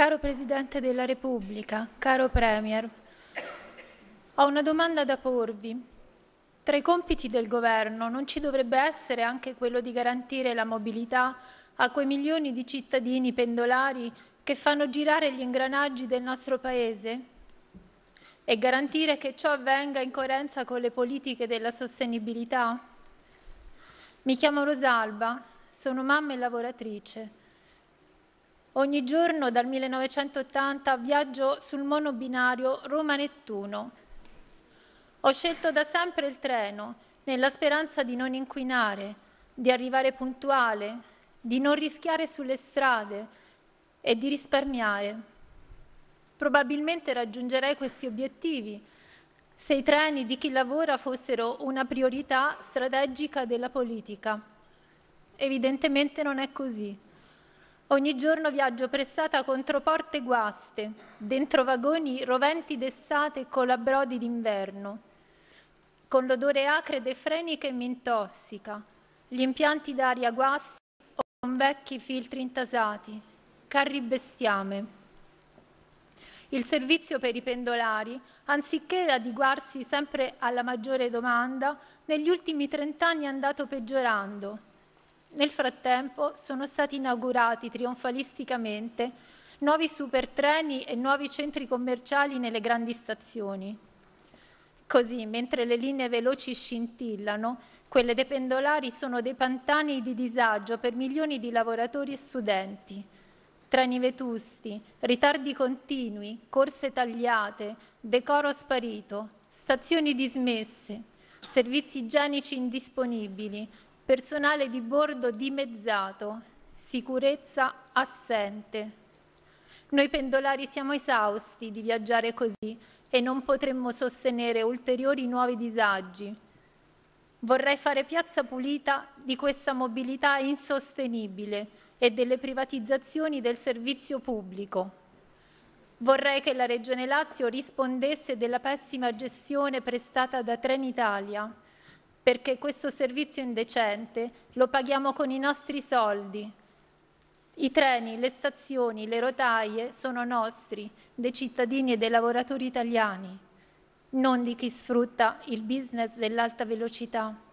Caro Presidente della Repubblica, caro Premier, ho una domanda da porvi. Tra i compiti del Governo non ci dovrebbe essere anche quello di garantire la mobilità a quei milioni di cittadini pendolari che fanno girare gli ingranaggi del nostro Paese? E garantire che ciò avvenga in coerenza con le politiche della sostenibilità? Mi chiamo Rosalba, sono mamma e lavoratrice. Ogni giorno dal 1980 viaggio sul monobinario Roma-Nettuno. Ho scelto da sempre il treno nella speranza di non inquinare, di arrivare puntuale, di non rischiare sulle strade e di risparmiare. Probabilmente raggiungerei questi obiettivi se i treni di chi lavora fossero una priorità strategica della politica. Evidentemente non è così. Ogni giorno viaggio pressata contro porte guaste, dentro vagoni roventi d'estate con la brodi d'inverno. Con l'odore acre dei freni che mi intossica, gli impianti d'aria guasti o con vecchi filtri intasati, carri bestiame. Il servizio per i pendolari, anziché adeguarsi sempre alla maggiore domanda, negli ultimi trent'anni è andato peggiorando nel frattempo sono stati inaugurati trionfalisticamente nuovi supertreni e nuovi centri commerciali nelle grandi stazioni. Così, mentre le linee veloci scintillano, quelle dei pendolari sono dei pantani di disagio per milioni di lavoratori e studenti. Treni vetusti, ritardi continui, corse tagliate, decoro sparito, stazioni dismesse, servizi igienici indisponibili, personale di bordo dimezzato, sicurezza assente. Noi pendolari siamo esausti di viaggiare così e non potremmo sostenere ulteriori nuovi disagi. Vorrei fare piazza pulita di questa mobilità insostenibile e delle privatizzazioni del servizio pubblico. Vorrei che la Regione Lazio rispondesse della pessima gestione prestata da Trenitalia perché questo servizio indecente lo paghiamo con i nostri soldi. I treni, le stazioni, le rotaie sono nostri, dei cittadini e dei lavoratori italiani, non di chi sfrutta il business dell'alta velocità.